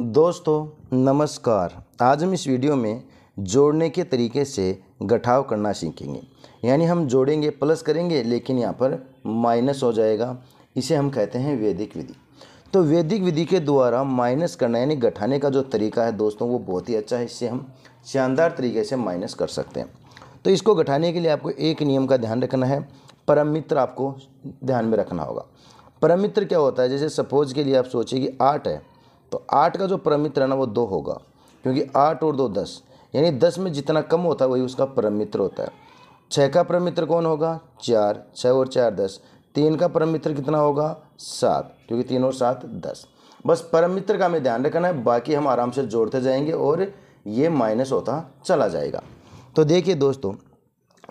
दोस्तों नमस्कार आज हम इस वीडियो में जोड़ने के तरीके से गठाव करना सीखेंगे यानी हम जोड़ेंगे प्लस करेंगे लेकिन यहाँ पर माइनस हो जाएगा इसे हम कहते हैं वैदिक विधि तो वैदिक विधि के द्वारा माइनस करना यानी गठाने का जो तरीका है दोस्तों वो बहुत ही अच्छा है इससे हम शानदार तरीके से माइनस कर सकते हैं तो इसको गठाने के लिए आपको एक नियम का ध्यान रखना है परमित्र आपको ध्यान में रखना होगा परमित्र क्या होता है जैसे सपोज के लिए आप सोचिए कि आठ है तो आठ का जो परमित्र है ना वो दो होगा क्योंकि आठ और दो दस यानी दस में जितना कम होता है वही उसका परमित्र होता है छः का परमित्र कौन होगा चार छः और चार दस तीन का परमित्र कितना होगा सात क्योंकि तीन और सात दस बस परमित्र का हमें ध्यान रखना है बाकी हम आराम से जोड़ते जाएंगे और ये माइनस होता चला जाएगा तो देखिए दोस्तों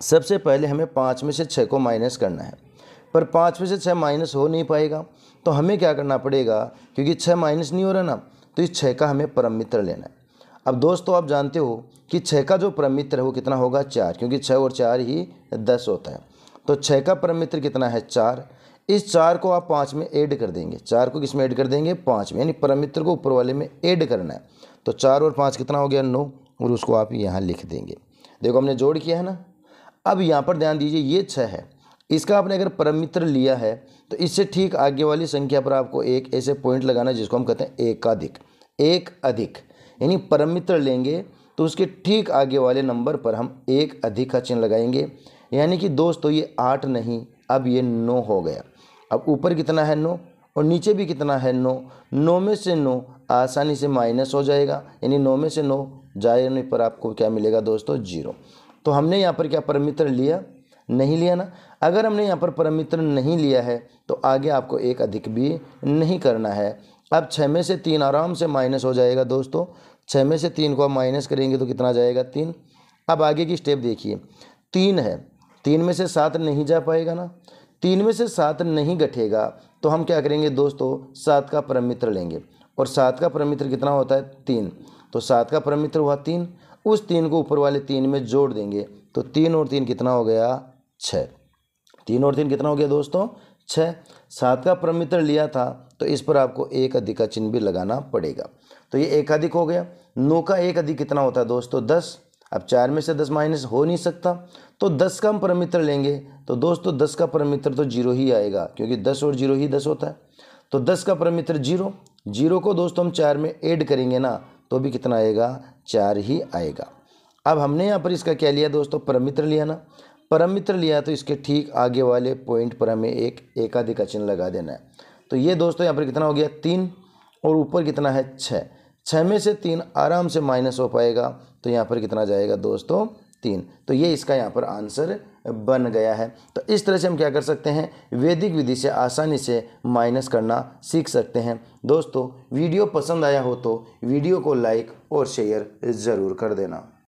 सबसे पहले हमें पाँच में से छः को माइनस करना है पर पाँच में से छः माइनस हो नहीं पाएगा तो हमें क्या करना पड़ेगा क्योंकि छः माइनस नहीं हो रहा ना तो इस छः का हमें परम मित्र लेना है अब दोस्तों आप जानते हो कि छः का जो परम मित्र है वो कितना होगा चार क्योंकि छः और चार ही दस होता है तो छः का परम मित्र कितना है चार इस चार को आप पाँच में ऐड कर देंगे चार को किस में ऐड कर देंगे पाँच में यानी परम मित्र को ऊपर वाले में ऐड करना है तो चार और पाँच कितना हो गया नौ और उसको आप यहाँ लिख देंगे देखो हमने जोड़ किया है ना अब यहाँ पर ध्यान दीजिए ये छः है इसका आपने अगर परमित्र लिया है तो इससे ठीक आगे वाली संख्या पर आपको एक ऐसे पॉइंट लगाना जिसको हम कहते हैं एकाधिक एक अधिक यानी परमित्र लेंगे तो उसके ठीक आगे वाले नंबर पर हम एक अधिक का चिन्ह लगाएंगे यानी कि दोस्तों तो ये आठ नहीं अब ये नौ हो गया अब ऊपर कितना है नौ और नीचे भी कितना है नौ नौ में से नौ आसानी से माइनस हो जाएगा यानी नौ में से नौ जाने पर आपको क्या मिलेगा दोस्तों जीरो तो हमने यहाँ पर क्या परमित्र लिया नहीं लिया ना अगर हमने यहाँ पर परमित्र नहीं लिया है तो आगे आपको एक अधिक भी नहीं करना है अब छः में से तीन आराम से माइनस हो जाएगा दोस्तों छः में से तीन को आप माइनस करेंगे तो कितना जाएगा तीन अब आगे की स्टेप देखिए तीन है तीन में से सात नहीं जा पाएगा ना तीन में से सात नहीं घटेगा तो हम क्या करेंगे दोस्तों सात का परमित्र लेंगे और सात का परमित्र कितना होता है तीन तो सात का परमित्र हुआ तीन उस तीन को ऊपर वाले तीन में जोड़ देंगे तो तीन और तीन कितना हो गया छः तीन और तीन कितना हो गया दोस्तों छः सात का परमित्र लिया था तो इस पर आपको एक अधिक का चिन्ह भी लगाना पड़ेगा तो ये एक अधिक हो गया नौ का एक अधिक कितना होता है दोस्तों दस अब चार में से दस माइनस हो नहीं सकता तो दस का हम परमित्र लेंगे तो दोस्तों दस का परमित्र तो जीरो ही आएगा क्योंकि दस और जीरो ही दस होता है तो दस का परमित्र जीरो जीरो को दोस्तों हम चार में ऐड करेंगे ना तो भी कितना आएगा चार ही आएगा अब हमने यहाँ पर इसका क्या लिया दोस्तों परमित्र लिया ना परम मित्र लिया तो इसके ठीक आगे वाले पॉइंट पर हमें एक एकाधिका चिन्ह लगा देना है तो ये दोस्तों यहाँ पर कितना हो गया तीन और ऊपर कितना है छः छः में से तीन आराम से माइनस हो पाएगा तो यहाँ पर कितना जाएगा दोस्तों तीन तो ये इसका यहाँ पर आंसर बन गया है तो इस तरह से हम क्या कर सकते हैं वैदिक विधि से आसानी से माइनस करना सीख सकते हैं दोस्तों वीडियो पसंद आया हो तो वीडियो को लाइक और शेयर ज़रूर कर देना